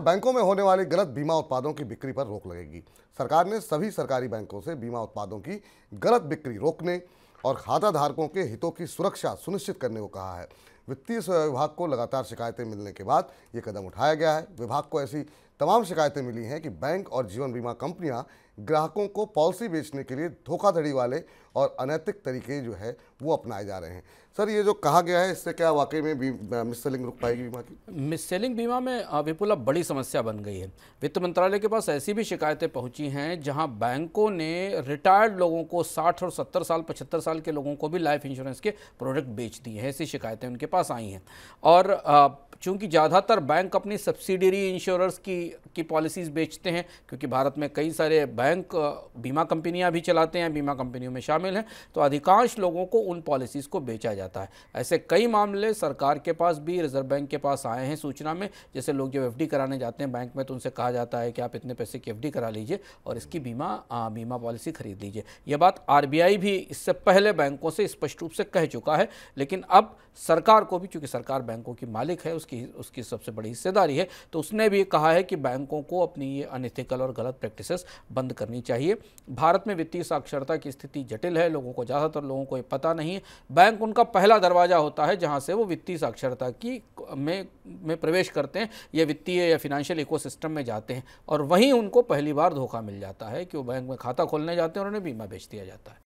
तो बैंकों में होने वाली गलत बीमा उत्पादों की बिक्री पर रोक लगेगी सरकार ने सभी सरकारी बैंकों से बीमा उत्पादों की गलत बिक्री रोकने और खाताधारकों के हितों की सुरक्षा सुनिश्चित करने को कहा है वित्तीय विभाग को लगातार शिकायतें मिलने के बाद ये कदम उठाया गया है विभाग को ऐसी तमाम शिकायतें मिली हैं कि बैंक और जीवन बीमा कंपनियां ग्राहकों को पॉलिसी बेचने के लिए धोखाधड़ी वाले और अनैतिक तरीके जो है वो अपनाए जा रहे हैं सर ये जो कहा गया है इससे क्या वाकई में मिस सेलिंग रुक पाएगी बीमा की मिस सेलिंग बीमा में विपुल अब बड़ी समस्या बन गई है वित्त मंत्रालय के पास ऐसी भी शिकायतें पहुंची हैं जहां बैंकों ने रिटायर्ड लोगों को साठ और सत्तर साल पचहत्तर साल के लोगों को भी लाइफ इंश्योरेंस के प्रोडक्ट बेच दिए हैं ऐसी शिकायतें उनके पास आई हैं और चूंकि ज़्यादातर बैंक अपनी सब्सिडरी इंश्योरेंस की की पॉलिसीज़ बेचते हैं क्योंकि भारत में कई सारे बैंक बीमा कंपनियां भी चलाते हैं बीमा कंपनियों में शामिल हैं तो अधिकांश लोगों को उन पॉलिसीज़ को बेचा जाता है ऐसे कई मामले सरकार के पास भी रिजर्व बैंक के पास आए हैं सूचना में जैसे लोग जब एफ कराने जाते हैं बैंक में तो उनसे कहा जाता है कि आप इतने पैसे की एफ करा लीजिए और इसकी बीमा बीमा पॉलिसी खरीद लीजिए यह बात आर भी इससे पहले बैंकों से स्पष्ट रूप से कह चुका है लेकिन अब सरकार को भी चूँकि सरकार बैंकों की मालिक है उसकी उसकी सबसे बड़ी हिस्सेदारी है तो उसने भी कहा है कि बैंकों को अपनी ये अनथिकल और गलत प्रैक्टिसेस बंद करनी चाहिए भारत में वित्तीय साक्षरता की स्थिति जटिल है लोगों को ज़्यादातर लोगों को ये पता नहीं है बैंक उनका पहला दरवाज़ा होता है जहाँ से वो वित्तीय साक्षरता की में में प्रवेश करते हैं या वित्तीय या फिनेंशियल इको में जाते हैं और वहीं उनको पहली बार धोखा मिल जाता है कि वो बैंक में खाता खोलने जाते हैं और उन्हें बीमा बेच दिया जाता है